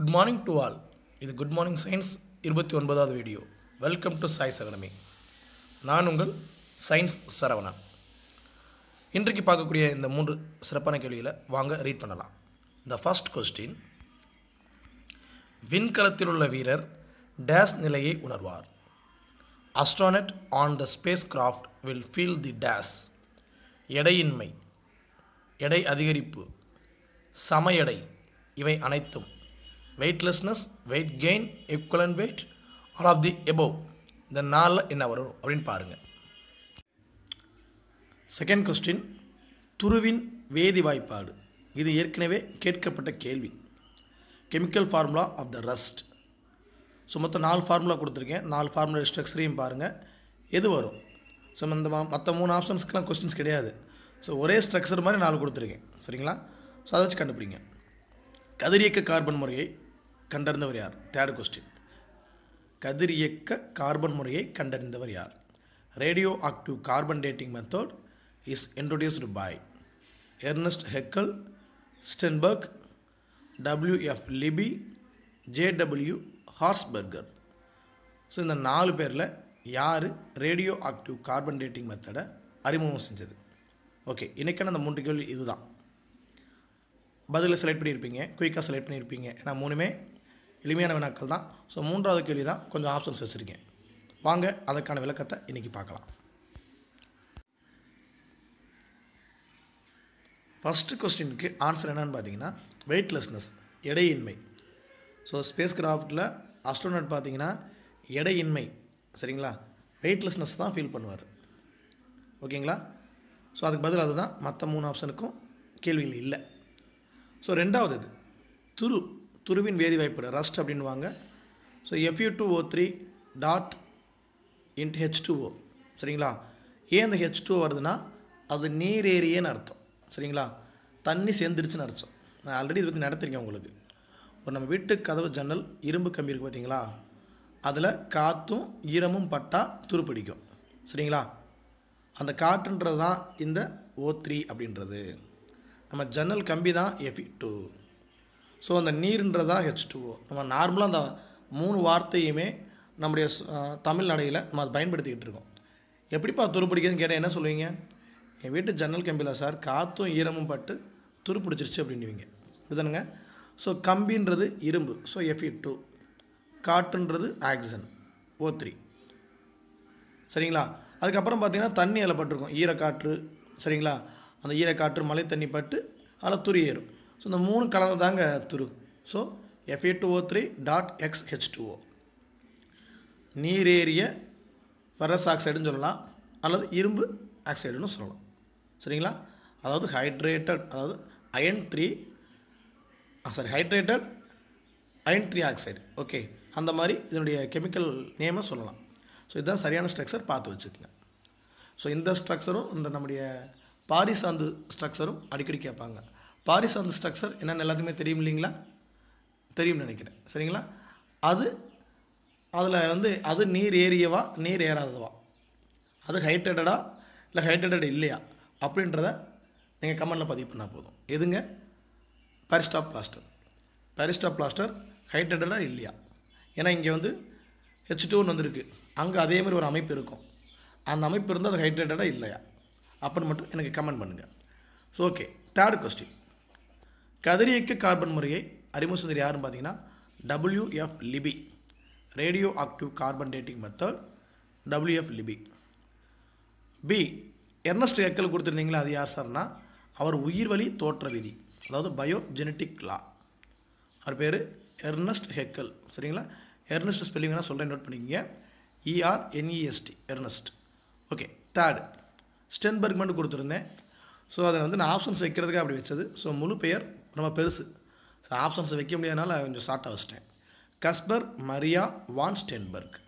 good morning to all இது good morning science இருபத்தி ஒன்பதாவது வீடியோ வெல்கம் டு சாய்ஸ் அகாடமி நான் உங்கள் சயின்ஸ் சரவணா இன்றைக்கு பார்க்கக்கூடிய இந்த மூன்று சிறப்பான கேள்வியில் வாங்க ரீட் பண்ணலாம் த ஃபஸ்ட் கொஸ்டின் விண்கலத்தில் உள்ள வீரர் டேஸ் நிலையை உணர்வார் astronaut on the spacecraft will feel the days எடையின்மை எடை அதிகரிப்பு சம எடை இவை அனைத்தும் weightlessness weight gain equivalent weight all of the above இந்த நாளில் என்ன வரும் அப்படின்னு பாருங்கள் செகண்ட் கொஸ்டின் துருவின் வேதி வாய்ப்பாடு இது ஏற்கனவே கேட்கப்பட்ட கேள்வி chemical formula of the rust so மொத்தம் நாலு ஃபார்முலா கொடுத்துருக்கேன் நாலு ஃபார்முலா ஸ்ட்ரக்சரையும் பாருங்கள் எது வரும் ஸோ இந்த மற்ற மூணு ஆப்ஷன்ஸ்க்கெலாம் கொஸ்டின்ஸ் கிடையாது ஸோ ஒரே ஸ்ட்ரக்சர் மாதிரி நாலு கொடுத்துருக்கேன் சரிங்களா ஸோ அதை வச்சு கண்டுபிடிங்க கதிரியக்க கார்பன் முறையை கண்டறிந்தவர் யார் தேர்ட் கொஸ்டின் கதிர் இயக்க கார்பன் முறையை கண்டறிந்தவர் யார் radio active carbon dating method is introduced by Ernest Heckel Stenberg W F Libby J W Harsberger so இந்த நாலு பேரில் யார் ரேடியோ ஆக்டிவ் கார்பன் டேட்டிங் மெத்தடை அறிமுகம் செஞ்சது ஓகே இன்றைக்கான அந்த மூன்று கேள்வி இதுதான் பதிலில் செலக்ட் பண்ணியிருப்பீங்க குயிக்காக செலக்ட் பண்ணியிருப்பீங்க ஏன்னா மூணுமே எளிமையான வினாக்கள் தான் ஸோ மூன்றாவது கேள்வி தான் கொஞ்சம் ஆப்ஷன்ஸ் வச்சுருக்கேன் வாங்க அதற்கான விளக்கத்தை இன்றைக்கி பார்க்கலாம் ஃபஸ்ட்டு கொஸ்டினுக்கு ஆன்சர் என்னென்னு பார்த்தீங்கன்னா வெயிட்லெஸ்னஸ் எடையின்மை ஸோ ஸ்பேஸ் கிராஃப்டில் அஸ்ட்ரோனட் பார்த்தீங்கன்னா எடையின்மை சரிங்களா வெயிட்லெஸ்னஸ் தான் ஃபீல் பண்ணுவார் ஓகேங்களா ஸோ அதுக்கு பதில் அதுதான் மற்ற மூணு ஆப்ஷனுக்கும் கேள்விகள் இல்லை ஸோ ரெண்டாவது இது துரு துருவின் வேதி வாய்ப்பு ரஸ்ட் வாங்க so F E two O three dot இன்ட் ஹெச் டூ ஓ சரிங்களா ஏன் இந்த ஹெச் டூ வருதுன்னா அது நீர் ஏரியேன்னு அர்த்தம் சரிங்களா தண்ணி சேர்ந்துருச்சுன்னு அர்த்தம் நான் ஆல்ரெடி இதை பற்றி நடத்திருக்கேன் உங்களுக்கு ஒரு நம்ம வீட்டு கதவு ஜன்னல் இரும்பு கம்பி இருக்குது பார்த்தீங்களா அதில் காற்றும் ஈரமும் பட்டா துருப்பிடிக்கும் சரிங்களா அந்த காற்றுன்றது தான் இந்த ஓ த்ரீ அப்படின்றது நம்ம ஜன்னல் கம்பி தான் எஃபி டூ ஸோ அந்த நீர்ன்றது ஹெச் டூஓ நம்ம நார்மலாக அந்த மூணு வார்த்தையுமே நம்முடைய தமிழ் நடையில் நம்ம அதை பயன்படுத்திக்கிட்டு இருக்கோம் எப்படிப்பா துருப்பிடிக்குதுன்னு கேட்டால் என்ன சொல்லுவீங்க என் வீட்டு ஜன்னல் கம்பியில் சார் காற்றும் ஈரமும் பட்டு துருப்பிடிச்சிருச்சு அப்படின்னுவீங்க இதுதானுங்க ஸோ கம்பின்றது இரும்பு ஸோ எஃப்இ டூ காட்டுன்றது ஆக்சிஜன் ஓ த்ரீ சரிங்களா அதுக்கப்புறம் பார்த்திங்கன்னா தண்ணி அதில் பட்டிருக்கும் ஈரக்காற்று சரிங்களா அந்த ஈரக்காற்று மழை தண்ணி பட்டு அதில் துரி ஏறும் ஸோ இந்த மூணு கலந்து தாங்க துரு so F E two O three dot x H two O நீரேறிய ஃபரஸ் ஆக்சைடுன்னு சொல்லலாம் அல்லது இரும்பு ஆக்சைடுன்னு சொல்லலாம் சரிங்களா அதாவது ஹைட்ரேட்டட் அதாவது iron three sorry hydrated iron three oxide okay அந்த மாதிரி இதனுடைய கெமிக்கல் நேமை சொல்லலாம் ஸோ இதுதான் சரியான ஸ்ட்ரக்சர் பார்த்து வச்சுக்கோங்க ஸோ இந்த ஸ்ட்ரக்சரும் இந்த நம்முடைய பாரிசாந்து ஸ்ட்ரக்சரும் அடிக்கடி கேட்பாங்க பாரிஸ் அந்த ஸ்ட்ரக்சர் என்னென்னு எல்லாத்தையுமே தெரியும் இல்லைங்களா தெரியும்னு நினைக்கிறேன் சரிங்களா அது அதில் வந்து அது நீர் ஏறியவா நீர் ஏறாததுவா அது ஹைட்ரேட்டடா இல்லை ஹைட்ரேட்டட் இல்லையா அப்படின்றத நீங்கள் கமெண்டில் பதிவு பண்ணால் போதும் எதுங்க பேரிஸ்டா பிளாஸ்டர் பேரிஸ்டா பிளாஸ்டர் ஹைட்ரேட்டடா இல்லையா ஏன்னா இங்கே வந்து ஹெச் டூன்னு வந்துருக்கு அங்கே அதேமாதிரி ஒரு அமைப்பு இருக்கும் அந்த அமைப்பு இருந்தால் அது ஹைட்ரேட்டடாக இல்லையா அப்படின்னு மட்டும் எனக்கு கமெண்ட் பண்ணுங்கள் ஸோ ஓகே தேர்ட் கொஸ்டின் கதிரியக்க கார்பன் முறையை அறிமுக செய்தது யாருன்னு பார்த்தீங்கன்னா F Libby radio active carbon dating method W F Libby B Ernst Haeckel கொடுத்துருந்தீங்களா அது யார் சார்னா அவர் உயிர்வழி தோற்ற விதி அதாவது பயோஜெனட்டிக் லா அவர் பேர் எர்னஸ்ட் ஹெக்கல் சரிங்களா எர்னஸ்ட் ஸ்பெல்லிங்னா சொல்கிறேன் நோட் பண்ணிக்கோங்க E R N E S T Ernst okay third Sternberg மட்டும் கொடுத்துருந்தேன் ஸோ அதை வந்து நான் ஆப்ஷன்ஸ் வைக்கிறதுக்காக அப்படி வச்சது ஸோ முழு பெயர் ரொம்ப பெருசு ஸோ ஆப்ஷன்ஸ் வைக்க முடியாதனால கொஞ்சம் ஷார்ட்டாக வச்சிட்டேன் கஸ்பர் மரியா வான் ஸ்டென்பர்க்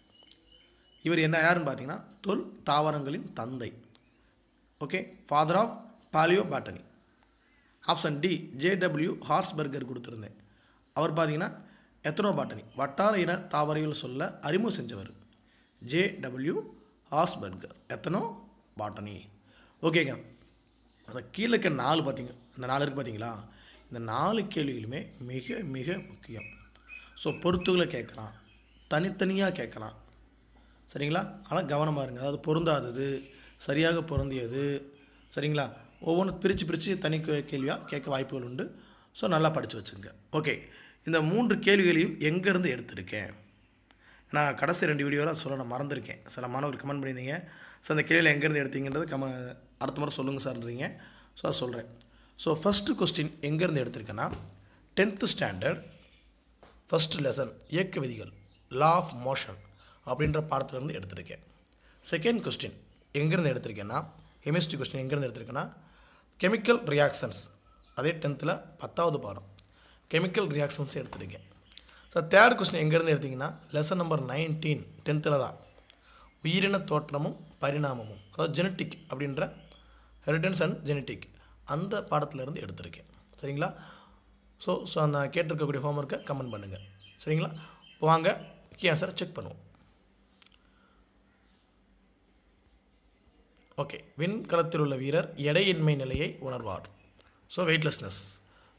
இவர் என்ன யாருன்னு பார்த்தீங்கன்னா தொல் தாவரங்களின் தந்தை okay father of palaeo botany option D J W Harshberger கொடுத்துருந்தேன் அவர் பார்த்தீங்கன்னா எத்தனோ பாட்டனி வட்டார இன தாவரங்கள் சொல்ல அறிமுகம் செஞ்சவர் J W Harshberger ethnobotany ஓகேங்க அந்த கீழே நாலு பார்த்தீங்க அந்த நாலு இருக்குது பார்த்தீங்களா இந்த நாலு கேள்விகளுமே மிக மிக முக்கியம் ஸோ பொறுத்துகளை கேட்கலாம் தனித்தனியாக கேட்கலாம் சரிங்களா ஆனால் கவனமாக இருங்க அதாவது பொருந்தாதது சரியாக பொருந்தியது சரிங்களா ஒவ்வொன்றும் பிரித்து பிரித்து தனி கேள்வியாக கேட்க வாய்ப்புகள் உண்டு ஸோ நல்லா படித்து வச்சுங்க ஓகே இந்த மூன்று கேள்விகளையும் எங்கேருந்து எடுத்திருக்கேன் நான் கடைசி ரெண்டு வீடியோவில் சொல்ல நான் மறந்துருக்கேன் சில மாணவர்கள் கமெண்ட் பண்ணியிருந்தீங்க ஸோ அந்த கேள்வியில் எங்கேருந்து எடுத்தீங்கன்றது கம அடுத்த முறை சொல்லுங்கள் சார்ன்றீங்க ஸோ அதை சொல்கிறேன் ஸோ ஃபஸ்ட்டு கொஸ்டின் எங்கேருந்து எடுத்திருக்கேன்னா டென்த்து ஸ்டாண்டர்ட் ஃபஸ்ட் லெசன் இயக்க விதிகள் லா ஆஃப் மோஷன் அப்படின்ற பாடத்துலேருந்து எடுத்திருக்கேன் செகண்ட் கொஸ்டின் எங்கேருந்து எடுத்திருக்கேன்னா கெமிஸ்ட்ரி கொஸ்டின் எங்கேருந்து எடுத்திருக்கேன்னா கெமிக்கல் ரியாக்ஷன்ஸ் அதே டென்த்தில் பத்தாவது பாடம் கெமிக்கல் ரியாக்ஷன்ஸ் எடுத்திருக்கேன் ஸோ தேர்ட் கொஸ்டின் எங்கேருந்து எடுத்தீங்கன்னா லெசன் நம்பர் நைன்டீன் டென்த்தில் தான் உயிரின தோற்றமும் பரிணாமமும் அதாவது ஜெனட்டிக் அப்படின்ற ஹெரிடன்ஸ் அண்ட் ஜெனட்டிக் அந்த பாடத்திலேருந்து எடுத்திருக்கேன் சரிங்களா ஸோ ஸோ அந்த கேட்டிருக்கக்கூடிய ஹோம்ஒர்க்கை கமெண்ட் பண்ணுங்கள் சரிங்களா இப்போ வாங்க கீ ஆன்சரை செக் பண்ணுவோம் ஓகே விண்கலத்தில் உள்ள வீரர் எடையின்மை நிலையை உணர்வார் ஸோ வெயிட்லெஸ்னஸ்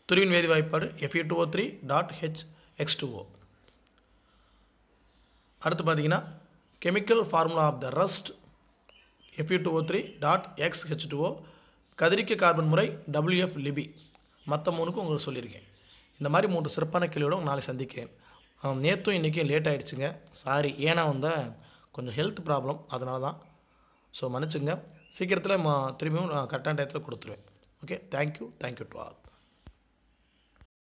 துருவின் வேதி வாய்ப்பாடு F E two O three dot H x two O அடுத்து பார்த்தீங்கன்னா chemical formula of the rust F E two O three dot x H two O கதிரிக்க கார்பன் முறை டபிள்யூஎஃப் லிபி மற்ற மூணுக்கும் உங்களுக்கு சொல்லியிருக்கேன் இந்த மாதிரி மூன்று சிறப்பான கேள்வியோடு உங்கள் நாளை சந்திக்கிறேன் நேற்றும் இன்றைக்கும் லேட் ஆகிடுச்சுங்க சாரி ஏன்னா வந்து கொஞ்சம் ஹெல்த் ப்ராப்ளம் அதனால தான் ஸோ மன்னிச்சுங்க சீக்கிரத்தில் திரும்பியும் நான் கரெக்டான டயத்தில் கொடுத்துருவேன் okay thank you thank you to all